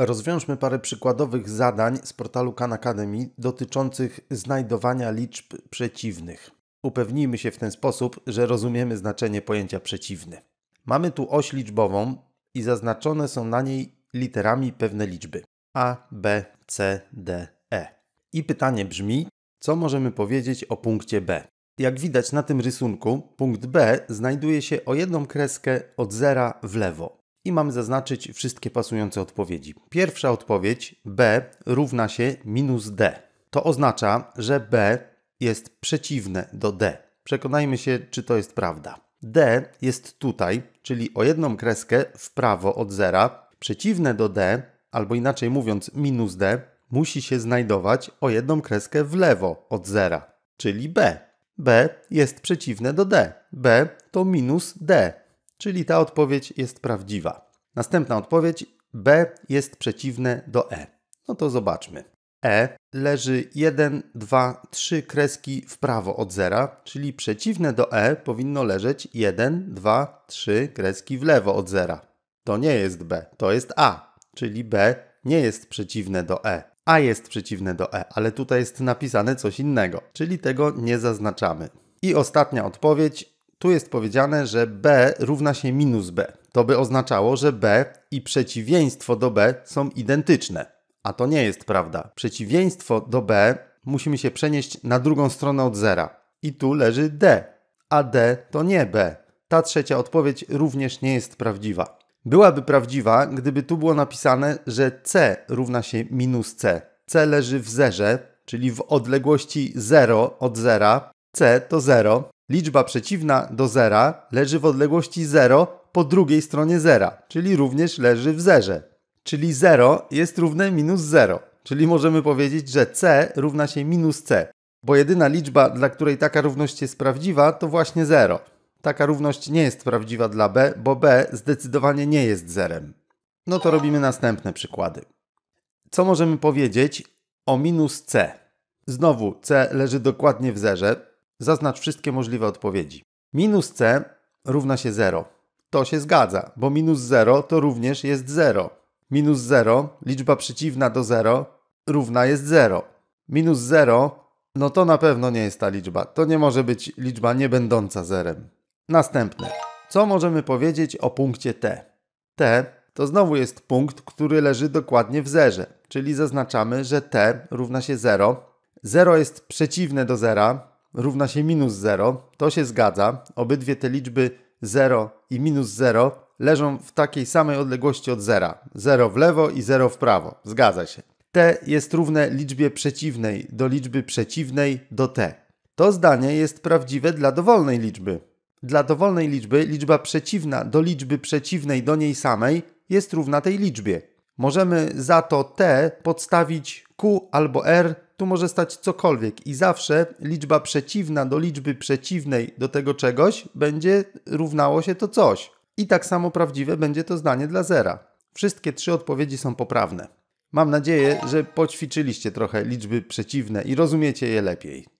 Rozwiążmy parę przykładowych zadań z portalu Khan Academy dotyczących znajdowania liczb przeciwnych. Upewnijmy się w ten sposób, że rozumiemy znaczenie pojęcia przeciwny. Mamy tu oś liczbową i zaznaczone są na niej literami pewne liczby A, B, C, D, E. I pytanie brzmi, co możemy powiedzieć o punkcie B? Jak widać na tym rysunku, punkt B znajduje się o jedną kreskę od zera w lewo i mamy zaznaczyć wszystkie pasujące odpowiedzi. Pierwsza odpowiedź B równa się minus D. To oznacza, że B jest przeciwne do D. Przekonajmy się, czy to jest prawda. D jest tutaj, czyli o jedną kreskę w prawo od zera. Przeciwne do D, albo inaczej mówiąc minus D, musi się znajdować o jedną kreskę w lewo od zera, czyli B. B jest przeciwne do D. B to minus D. Czyli ta odpowiedź jest prawdziwa. Następna odpowiedź B jest przeciwne do E. No to zobaczmy. E leży 1, 2, 3 kreski w prawo od zera, czyli przeciwne do E powinno leżeć 1, 2, 3 kreski w lewo od zera. To nie jest B, to jest A, czyli B nie jest przeciwne do E. A jest przeciwne do E, ale tutaj jest napisane coś innego, czyli tego nie zaznaczamy. I ostatnia odpowiedź tu jest powiedziane, że b równa się minus b. To by oznaczało, że b i przeciwieństwo do b są identyczne. A to nie jest prawda. Przeciwieństwo do b musimy się przenieść na drugą stronę od zera. I tu leży d. A d to nie b. Ta trzecia odpowiedź również nie jest prawdziwa. Byłaby prawdziwa, gdyby tu było napisane, że c równa się minus c. c leży w zerze, czyli w odległości 0 od zera, C to 0, liczba przeciwna do zera leży w odległości 0 po drugiej stronie zera, czyli również leży w zerze. Czyli 0 jest równe minus 0, czyli możemy powiedzieć, że C równa się minus C, bo jedyna liczba, dla której taka równość jest prawdziwa, to właśnie 0. Taka równość nie jest prawdziwa dla B, bo B zdecydowanie nie jest zerem. No to robimy następne przykłady. Co możemy powiedzieć o minus C? Znowu C leży dokładnie w zerze, Zaznacz wszystkie możliwe odpowiedzi. Minus c równa się 0. To się zgadza, bo minus 0 to również jest 0. Minus 0, liczba przeciwna do 0, równa jest 0. Minus 0, no to na pewno nie jest ta liczba. To nie może być liczba nie będąca zerem. Następne. Co możemy powiedzieć o punkcie t? t to znowu jest punkt, który leży dokładnie w zerze, czyli zaznaczamy, że t równa się 0. 0 jest przeciwne do zera, równa się minus 0. To się zgadza. Obydwie te liczby 0 i minus 0 leżą w takiej samej odległości od zera. 0 w lewo i 0 w prawo. Zgadza się. T jest równe liczbie przeciwnej do liczby przeciwnej do T. To zdanie jest prawdziwe dla dowolnej liczby. Dla dowolnej liczby liczba przeciwna do liczby przeciwnej do niej samej jest równa tej liczbie. Możemy za to T podstawić Q albo R tu może stać cokolwiek i zawsze liczba przeciwna do liczby przeciwnej do tego czegoś będzie równało się to coś. I tak samo prawdziwe będzie to zdanie dla zera. Wszystkie trzy odpowiedzi są poprawne. Mam nadzieję, że poćwiczyliście trochę liczby przeciwne i rozumiecie je lepiej.